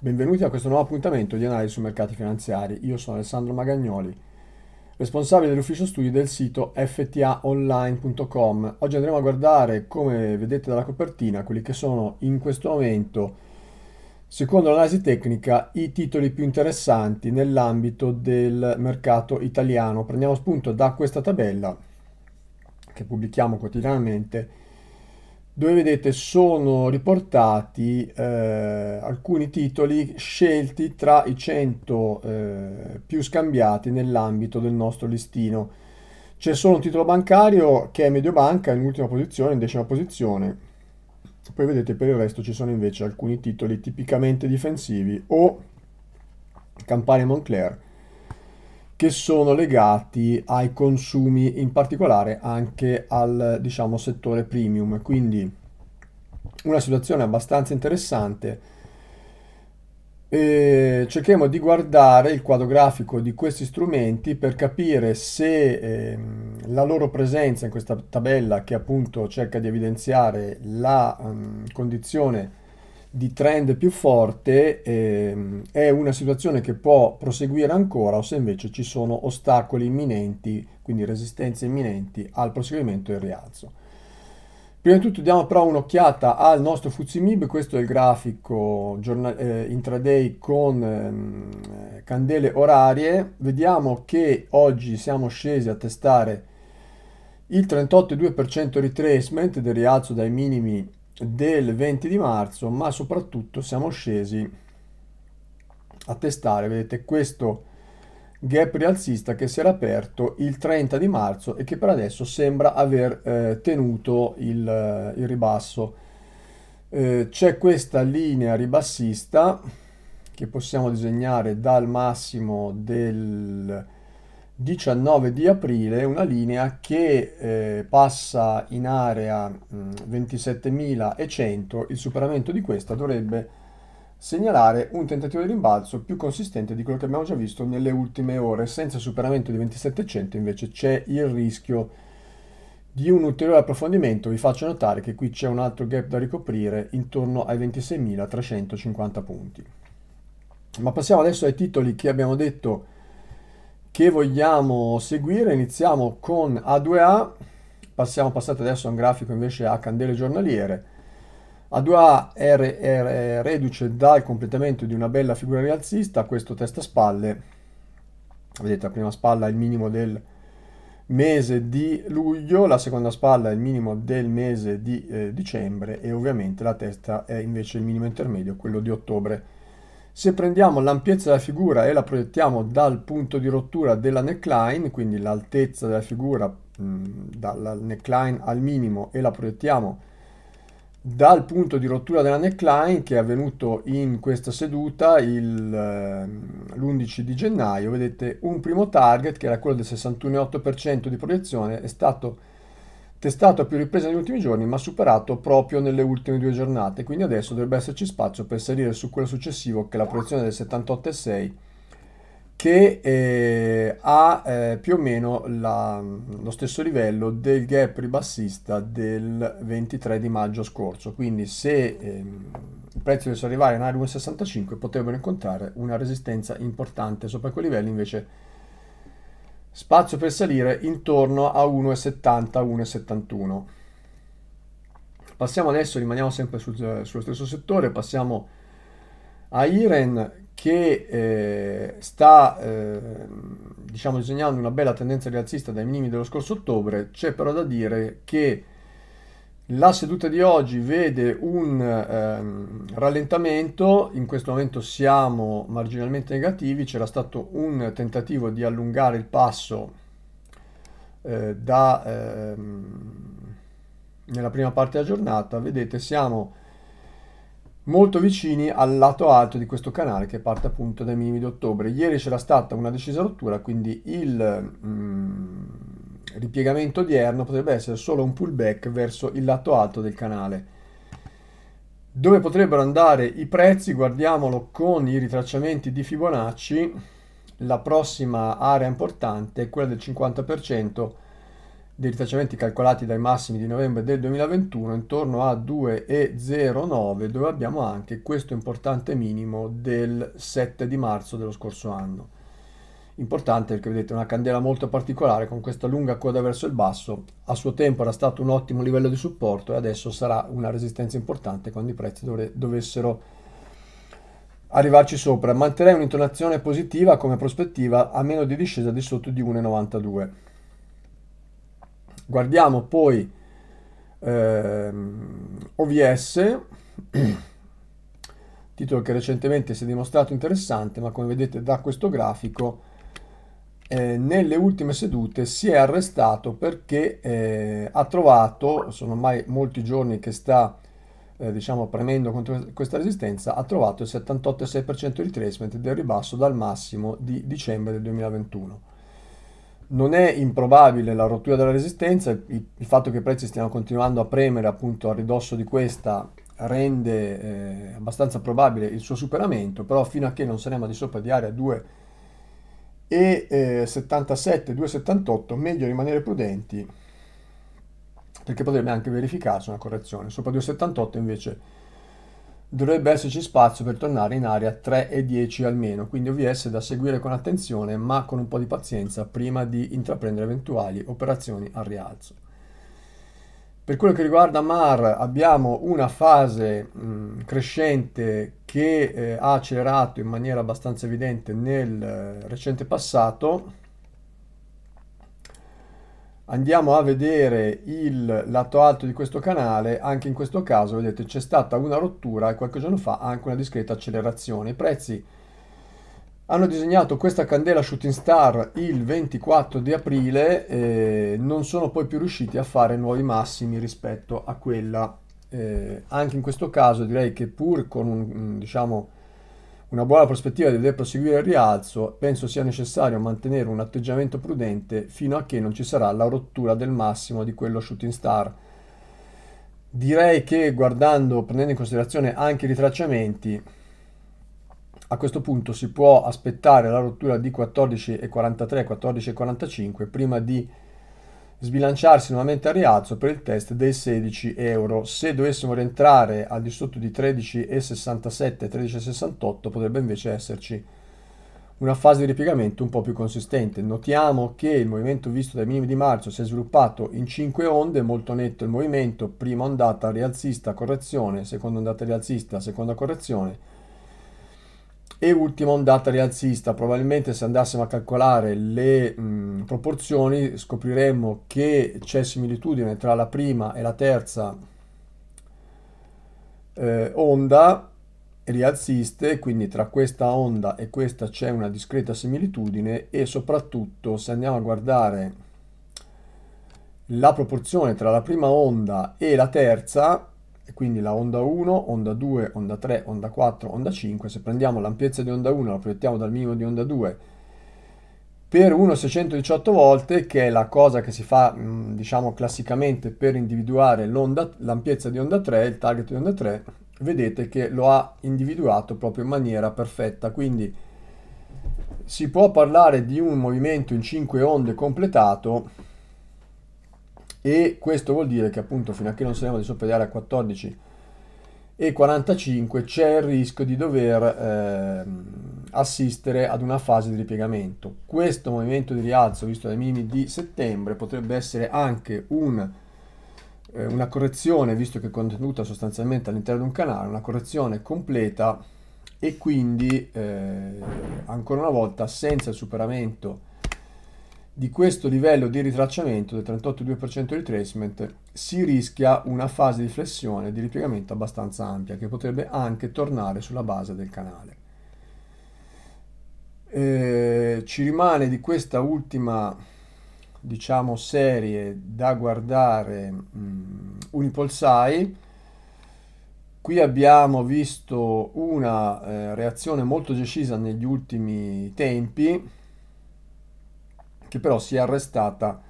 Benvenuti a questo nuovo appuntamento di analisi sui mercati finanziari. Io sono Alessandro Magagnoli, responsabile dell'ufficio studi del sito ftaonline.com. Oggi andremo a guardare, come vedete dalla copertina, quelli che sono in questo momento, secondo l'analisi tecnica, i titoli più interessanti nell'ambito del mercato italiano. Prendiamo spunto da questa tabella che pubblichiamo quotidianamente dove vedete sono riportati eh, alcuni titoli scelti tra i 100 eh, più scambiati nell'ambito del nostro listino. C'è solo un titolo bancario che è Mediobanca in ultima posizione, in decima posizione. Poi vedete per il resto ci sono invece alcuni titoli tipicamente difensivi o Campania Moncler che sono legati ai consumi, in particolare anche al diciamo, settore premium. Quindi una situazione abbastanza interessante. E cerchiamo di guardare il quadro grafico di questi strumenti per capire se eh, la loro presenza in questa tabella che appunto cerca di evidenziare la um, condizione di trend più forte ehm, è una situazione che può proseguire ancora o se invece ci sono ostacoli imminenti, quindi resistenze imminenti al proseguimento del rialzo. Prima di tutto diamo però un'occhiata al nostro Fuzimib, questo è il grafico giornal- eh, intraday con ehm, candele orarie, vediamo che oggi siamo scesi a testare il 38,2% retracement del rialzo dai minimi del 20 di marzo, ma soprattutto siamo scesi a testare, vedete, questo gap rialzista che si era aperto il 30 di marzo e che per adesso sembra aver eh, tenuto il, eh, il ribasso. Eh, c'è questa linea ribassista che possiamo disegnare dal massimo del 19 di aprile una linea che eh, passa in area 27.100, mm, il superamento di questa dovrebbe segnalare un tentativo di rimbalzo più consistente di quello che abbiamo già visto nelle ultime ore, senza superamento di 27.100 invece c'è il rischio di un ulteriore approfondimento, vi faccio notare che qui c'è un altro gap da ricoprire intorno ai 26.350 punti. Ma passiamo adesso ai titoli che abbiamo detto che vogliamo seguire. Iniziamo con A2A, passiamo passate adesso a un grafico invece a candele giornaliere. A2A è, re, è, è reduce dal completamento di una bella figura rialzista, questo a spalle, vedete la prima spalla è il minimo del mese di luglio, la seconda spalla è il minimo del mese di eh, dicembre e ovviamente la testa è invece il minimo intermedio, quello di ottobre se prendiamo l'ampiezza della figura e la proiettiamo dal punto di rottura della neckline, quindi l'altezza della figura mh, mm, dalla neckline al minimo e la proiettiamo dal punto di rottura della neckline che è avvenuto in questa seduta l'11 ehm, di gennaio, vedete un primo target che era quello del 61,8% di proiezione è stato testato a più riprese negli ultimi giorni ma superato proprio nelle ultime due giornate, quindi adesso dovrebbe esserci spazio per salire su quello successivo che è la proiezione del 78,6 che eh, ha eh, più o meno la, lo stesso livello del gap ribassista del 23 di maggio scorso, quindi se eh, i prezzi dovessero arrivare in area 1,65 potrebbero incontrare una resistenza importante sopra quei livelli invece spazio per salire intorno a 1,70-1,71. Passiamo adesso, rimaniamo sempre sul, sullo stesso settore, passiamo a Iren che eh, sta eh, diciamo disegnando una bella tendenza rialzista dai minimi dello scorso ottobre, c'è però da dire che la seduta di oggi vede un ehm, rallentamento, in questo momento siamo marginalmente negativi, c'era stato un tentativo di allungare il passo eh, da, ehm, nella prima parte della giornata, vedete siamo molto vicini al lato alto di questo canale che parte appunto dai minimi di ottobre. Ieri c'era stata una decisa rottura, quindi il... Mm, ripiegamento odierno potrebbe essere solo un pullback verso il lato alto del canale. Dove potrebbero andare i prezzi? Guardiamolo con i ritracciamenti di Fibonacci. La prossima area importante è quella del 50% dei ritracciamenti calcolati dai massimi di novembre del 2021 intorno a 2,09 dove abbiamo anche questo importante minimo del 7 di marzo dello scorso anno importante perché vedete una candela molto particolare con questa lunga coda verso il basso, a suo tempo era stato un ottimo livello di supporto e adesso sarà una resistenza importante quando i prezzi dov dovessero arrivarci sopra. Manterrei un'intonazione positiva come prospettiva a meno di discesa di sotto di 1,92. Guardiamo poi ehm, OVS, titolo che recentemente si è dimostrato interessante, ma come vedete da questo grafico eh, nelle ultime sedute si è arrestato perché eh, ha trovato, sono ormai molti giorni che sta eh, diciamo premendo contro questa resistenza, ha trovato il 78,6% di retracement del ribasso dal massimo di dicembre del 2021. Non è improbabile la rottura della resistenza, il, il fatto che i prezzi stiano continuando a premere appunto a ridosso di questa rende eh, abbastanza probabile il suo superamento, però fino a che non saremo di sopra di area 2 e eh, 77 278 meglio rimanere prudenti perché potrebbe anche verificarsi una correzione sopra 278 invece dovrebbe esserci spazio per tornare in area 3 e 10 almeno quindi OVS da seguire con attenzione ma con un po' di pazienza prima di intraprendere eventuali operazioni al rialzo per quello che riguarda Mar abbiamo una fase mh, crescente che eh, ha accelerato in maniera abbastanza evidente nel eh, recente passato. Andiamo a vedere il lato alto di questo canale, anche in questo caso vedete c'è stata una rottura e qualche giorno fa anche una discreta accelerazione. I prezzi hanno disegnato questa candela shooting star il 24 di aprile e non sono poi più riusciti a fare nuovi massimi rispetto a quella eh, anche in questo caso direi che pur con mm, diciamo, una buona prospettiva di poter proseguire il rialzo penso sia necessario mantenere un atteggiamento prudente fino a che non ci sarà la rottura del massimo di quello shooting star direi che guardando prendendo in considerazione anche i ritracciamenti a questo punto si può aspettare la rottura di 14,43 14,45 prima di sbilanciarsi nuovamente al rialzo per il test dei 16 euro. Se dovessimo rientrare al di sotto di 13,67 13,68 potrebbe invece esserci una fase di ripiegamento un po' più consistente. Notiamo che il movimento visto dai minimi di marzo si è sviluppato in 5 onde, molto netto il movimento, prima ondata rialzista, correzione, seconda ondata rialzista, seconda correzione, e ultima ondata rialzista. Probabilmente se andassimo a calcolare le mh, proporzioni scopriremmo che c'è similitudine tra la prima e la terza eh, onda rialziste, quindi tra questa onda e questa c'è una discreta similitudine e soprattutto se andiamo a guardare la proporzione tra la prima onda e la terza e quindi la onda 1, onda 2, onda 3, onda 4, onda 5, se prendiamo l'ampiezza di onda 1 la proiettiamo dal minimo di onda 2 per 1,618 volte, che è la cosa che si fa mm, diciamo classicamente per individuare l'ampiezza di onda 3, il target di onda 3, vedete che lo ha individuato proprio in maniera perfetta, quindi si può parlare di un movimento in 5 onde completato e questo vuol dire che appunto fino a che non saremo di sorvegliare a 14 e 45 c'è il rischio di dover eh, assistere ad una fase di ripiegamento. Questo movimento di rialzo visto dai minimi di settembre potrebbe essere anche un, eh, una correzione, visto che è contenuta sostanzialmente all'interno di un canale, una correzione completa e quindi eh, ancora una volta senza il superamento di questo livello di ritracciamento del 38,2% di retracement si rischia una fase di flessione di ripiegamento abbastanza ampia che potrebbe anche tornare sulla base del canale. Eh, ci rimane di questa ultima diciamo, serie da guardare um, mm, Unipolsai. Qui abbiamo visto una eh, reazione molto decisa negli ultimi tempi che però si è arrestata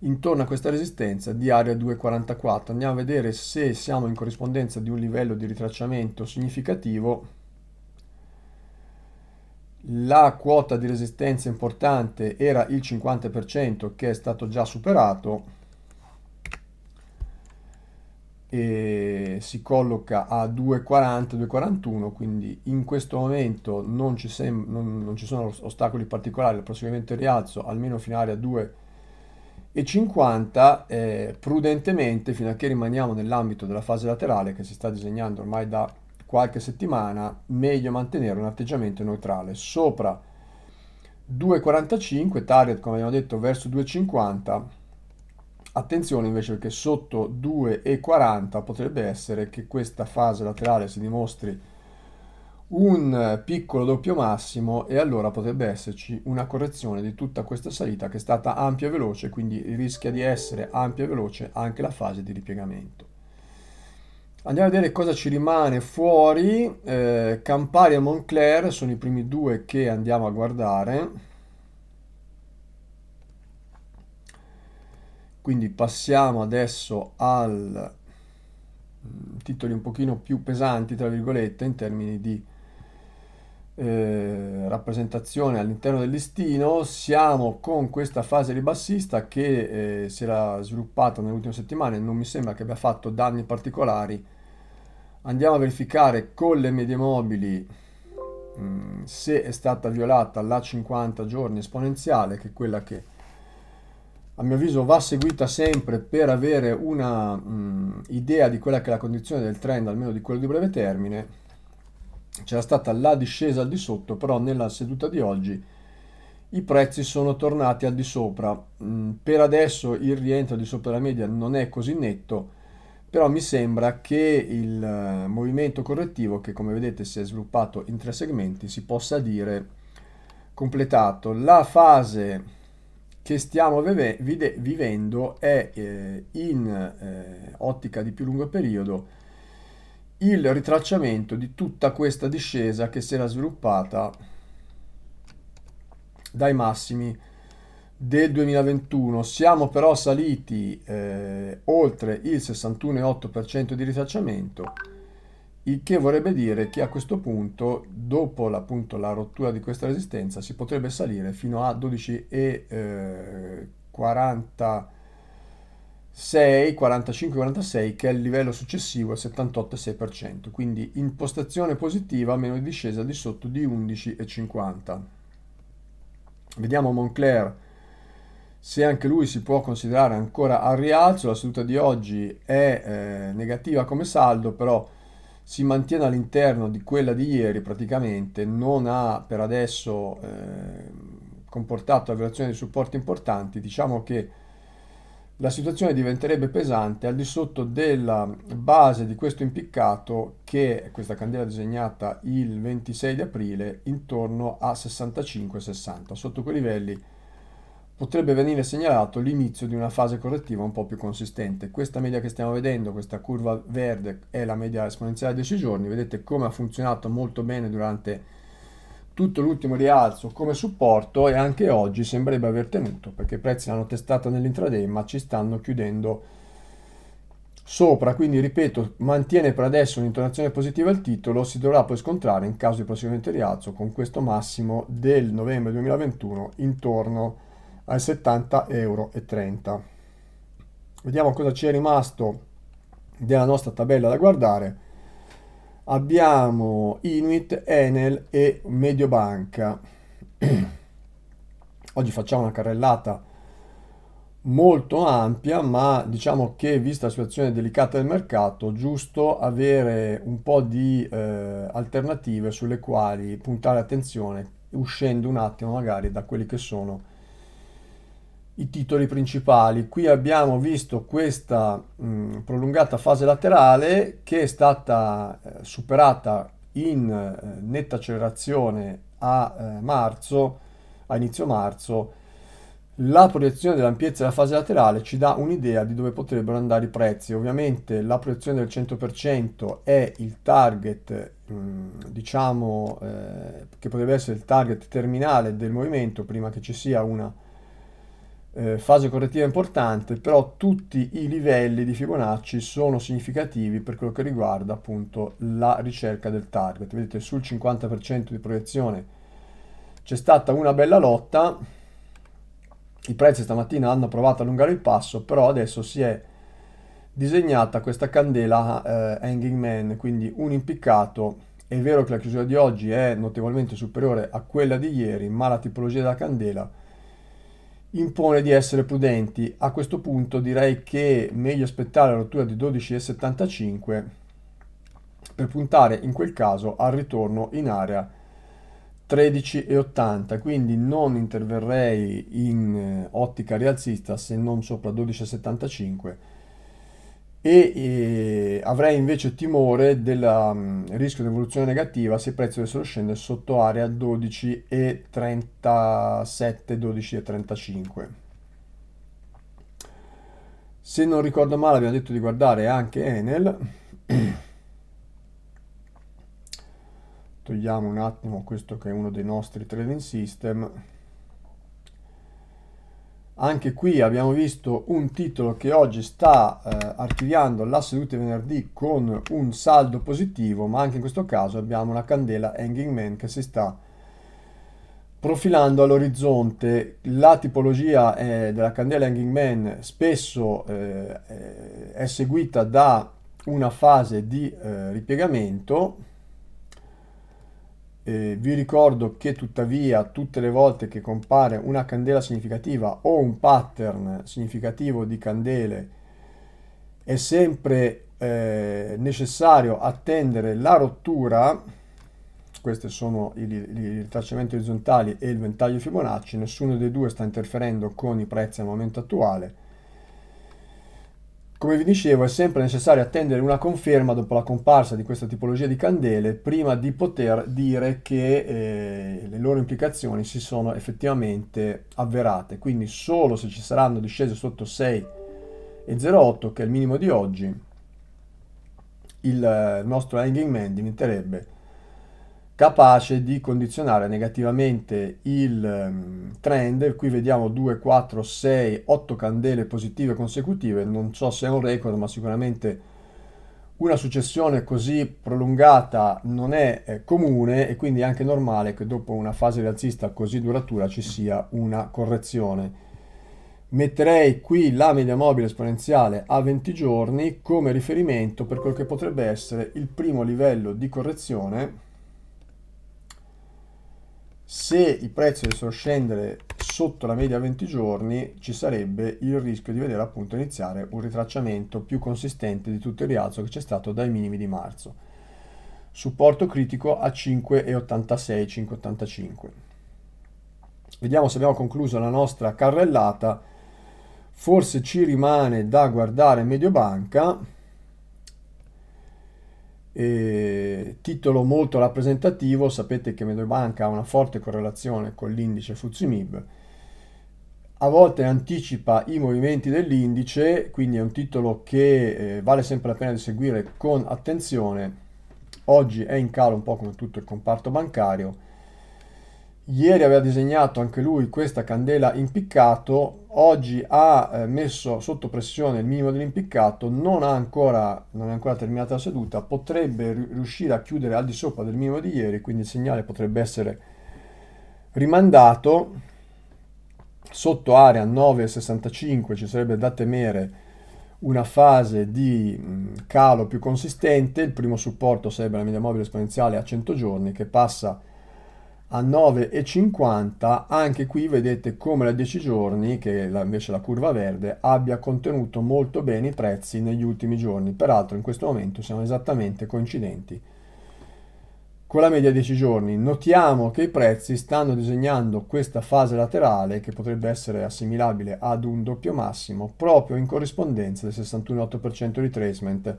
intorno a questa resistenza di area 244. Andiamo a vedere se siamo in corrispondenza di un livello di ritracciamento significativo. La quota di resistenza importante era il 50% che è stato già superato e si colloca a 2,40-2,41 quindi in questo momento non ci, sem- non, non ci sono ostacoli particolari al prossimamente rialzo almeno fino all'area 2,50 eh, prudentemente fino a che rimaniamo nell'ambito della fase laterale che si sta disegnando ormai da qualche settimana meglio mantenere un atteggiamento neutrale sopra 2,45 target come abbiamo detto verso 2,50 Attenzione invece perché sotto 2,40 potrebbe essere che questa fase laterale si dimostri un piccolo doppio massimo e allora potrebbe esserci una correzione di tutta questa salita che è stata ampia e veloce, quindi rischia di essere ampia e veloce anche la fase di ripiegamento. Andiamo a vedere cosa ci rimane fuori. Eh, Campari e Moncler sono i primi due che andiamo a guardare. Quindi passiamo adesso al mm, titoli un pochino più pesanti, tra virgolette, in termini di eh, rappresentazione all'interno del listino. Siamo con questa fase ribassista che eh, si era sviluppata nell'ultima settimana e non mi sembra che abbia fatto danni particolari. Andiamo a verificare con le medie mobili mh, mm, se è stata violata la 50 giorni esponenziale, che è quella che a mio avviso va seguita sempre per avere una mh, mm, idea di quella che è la condizione del trend, almeno di quello di breve termine. C'era stata la discesa al di sotto, però nella seduta di oggi i prezzi sono tornati al di sopra. Mm, per adesso il rientro di sopra la media non è così netto, però mi sembra che il eh, movimento correttivo, che come vedete si è sviluppato in tre segmenti, si possa dire completato. La fase che stiamo vive, vide, vivendo è eh, in eh, ottica di più lungo periodo il ritracciamento di tutta questa discesa che si era sviluppata dai massimi del 2021 siamo però saliti eh, oltre il 61,8% di ritracciamento il che vorrebbe dire che a questo punto, dopo appunto, la rottura di questa resistenza, si potrebbe salire fino a 12,46, 45, 46, che è il livello successivo al 78,6%, quindi impostazione positiva, meno di discesa di sotto di 11,50. Vediamo Moncler se anche lui si può considerare ancora al rialzo, la seduta di oggi è eh, negativa come saldo, però si mantiene all'interno di quella di ieri praticamente, non ha per adesso eh, comportato la violazione di supporti importanti, diciamo che la situazione diventerebbe pesante al di sotto della base di questo impiccato che è questa candela disegnata il 26 di aprile intorno a 65-60, sotto quei livelli potrebbe venire segnalato l'inizio di una fase correttiva un po' più consistente. Questa media che stiamo vedendo, questa curva verde, è la media esponenziale di 10 giorni. Vedete come ha funzionato molto bene durante tutto l'ultimo rialzo come supporto e anche oggi sembrerebbe aver tenuto perché i prezzi l'hanno testata nell'intraday ma ci stanno chiudendo sopra. Quindi ripeto, mantiene per adesso un'intonazione positiva il titolo, si dovrà poi scontrare in caso di prossimamente rialzo con questo massimo del novembre 2021 intorno a ai 70,30 euro. Vediamo cosa ci è rimasto della nostra tabella da guardare. Abbiamo Inuit, Enel e Mediobanca. Oggi facciamo una carrellata molto ampia, ma diciamo che vista la situazione delicata del mercato, giusto avere un po' di eh, alternative sulle quali puntare attenzione, uscendo un attimo magari da quelli che sono i i titoli principali. Qui abbiamo visto questa mh, prolungata fase laterale che è stata eh, superata in eh, netta accelerazione a eh, marzo, a inizio marzo. La proiezione dell'ampiezza della fase laterale ci dà un'idea di dove potrebbero andare i prezzi. Ovviamente la proiezione del 100% è il target, mh, diciamo, eh, che potrebbe essere il target terminale del movimento prima che ci sia una eh, fase correttiva importante, però tutti i livelli di Fibonacci sono significativi per quello che riguarda appunto la ricerca del target. Vedete sul 50% di proiezione c'è stata una bella lotta, i prezzi stamattina hanno provato a allungare il passo, però adesso si è disegnata questa candela eh, hanging man, quindi un impiccato. È vero che la chiusura di oggi è notevolmente superiore a quella di ieri, ma la tipologia della candela impone di essere prudenti. A questo punto direi che è meglio aspettare la rottura di 12,75 per puntare in quel caso al ritorno in area 13,80 quindi non interverrei in eh, ottica rialzista se non sopra 12,75 e, e eh, avrei invece timore del um, mm, rischio di evoluzione negativa se il prezzo adesso scende sotto area 12 e 37, 12 e 35. Se non ricordo male abbiamo detto di guardare anche Enel. Togliamo un attimo questo che è uno dei nostri trading system. Anche qui abbiamo visto un titolo che oggi sta eh, archiviando la seduta venerdì con un saldo positivo, ma anche in questo caso abbiamo una candela hanging man che si sta profilando all'orizzonte. La tipologia eh, della candela hanging man spesso eh, è seguita da una fase di eh, ripiegamento eh, vi ricordo che tuttavia tutte le volte che compare una candela significativa o un pattern significativo di candele è sempre eh, necessario attendere la rottura, questi sono i, i ritracciamenti orizzontali e il ventaglio Fibonacci, nessuno dei due sta interferendo con i prezzi al momento attuale, come vi dicevo, è sempre necessario attendere una conferma dopo la comparsa di questa tipologia di candele prima di poter dire che eh, le loro implicazioni si sono effettivamente avverate. Quindi solo se ci saranno discese sotto 6,08, che è il minimo di oggi, il eh, nostro hanging man diventerebbe capace di condizionare negativamente il ehm, trend, qui vediamo 2, 4, 6, 8 candele positive consecutive, non so se è un record ma sicuramente una successione così prolungata non è eh, comune e quindi è anche normale che dopo una fase rialzista così duratura ci sia una correzione. Metterei qui la media mobile esponenziale a 20 giorni come riferimento per quel che potrebbe essere il primo livello di correzione se i prezzi dovessero scendere sotto la media 20 giorni ci sarebbe il rischio di vedere appunto iniziare un ritracciamento più consistente di tutto il rialzo che c'è stato dai minimi di marzo. Supporto critico a 5,86, 5,85. Vediamo se abbiamo concluso la nostra carrellata. Forse ci rimane da guardare banca eh, titolo molto rappresentativo, sapete che Mediobanca ha una forte correlazione con l'indice FUZIMIB, a volte anticipa i movimenti dell'indice, quindi è un titolo che eh, vale sempre la pena di seguire con attenzione. Oggi è in calo un po' come tutto il comparto bancario. Ieri aveva disegnato anche lui questa candela impiccato, oggi ha eh, messo sotto pressione il minimo dell'impiccato, non, ha ancora, non è ancora terminata la seduta, potrebbe riuscire a chiudere al di sopra del minimo di ieri, quindi il segnale potrebbe essere rimandato sotto area 9,65 ci sarebbe da temere una fase di calo più consistente, il primo supporto sarebbe la media mobile esponenziale a 100 giorni che passa a 9,50 anche qui vedete come la 10 giorni che la, invece la curva verde abbia contenuto molto bene i prezzi negli ultimi giorni peraltro in questo momento siamo esattamente coincidenti con la media 10 giorni notiamo che i prezzi stanno disegnando questa fase laterale che potrebbe essere assimilabile ad un doppio massimo proprio in corrispondenza del 61,8% di retracement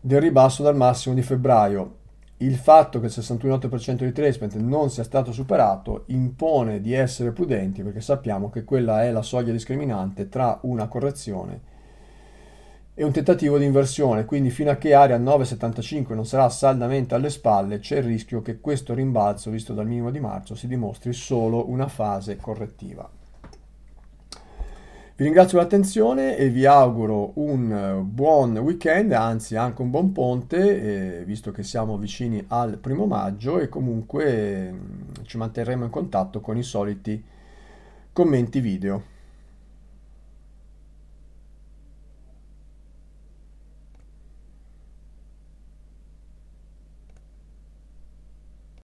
del ribasso dal massimo di febbraio il fatto che il 61% di retracement non sia stato superato impone di essere prudenti perché sappiamo che quella è la soglia discriminante tra una correzione e un tentativo di inversione, quindi fino a che area 9,75 non sarà saldamente alle spalle c'è il rischio che questo rimbalzo visto dal minimo di marzo si dimostri solo una fase correttiva. Vi ringrazio per l'attenzione e vi auguro un buon weekend, anzi anche un buon ponte, eh, visto che siamo vicini al primo maggio e comunque eh, ci manterremo in contatto con i soliti commenti video.